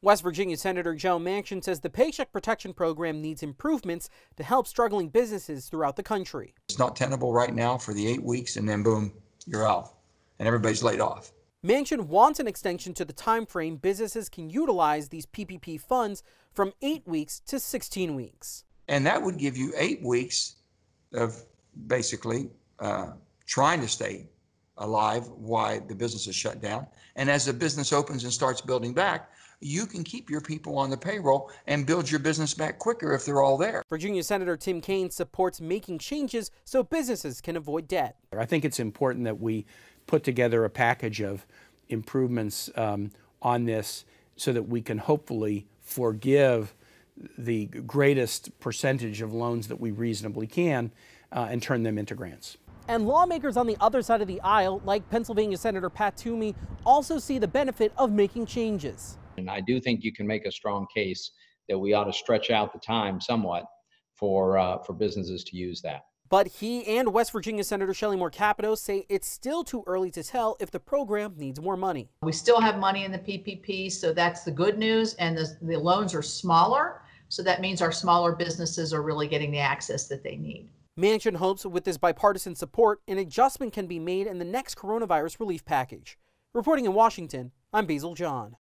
West Virginia Senator Joe Manchin says the Paycheck Protection Program needs improvements to help struggling businesses throughout the country. It's not tenable right now for the eight weeks, and then boom, you're out, and everybody's laid off. Manchin wants an extension to the time frame businesses can utilize these PPP funds from eight weeks to 16 weeks. And that would give you eight weeks of basically uh, trying to stay alive why the business is shut down. And as the business opens and starts building back, you can keep your people on the payroll and build your business back quicker if they're all there. Virginia Senator Tim Kaine supports making changes so businesses can avoid debt. I think it's important that we put together a package of improvements um, on this so that we can hopefully forgive the greatest percentage of loans that we reasonably can uh, and turn them into grants. And lawmakers on the other side of the aisle, like Pennsylvania Senator Pat Toomey, also see the benefit of making changes. And I do think you can make a strong case that we ought to stretch out the time somewhat for, uh, for businesses to use that. But he and West Virginia Senator Shelley Moore Capito say it's still too early to tell if the program needs more money. We still have money in the PPP, so that's the good news. And the, the loans are smaller, so that means our smaller businesses are really getting the access that they need. Manchin hopes with this bipartisan support, an adjustment can be made in the next coronavirus relief package. Reporting in Washington, I'm Basil John.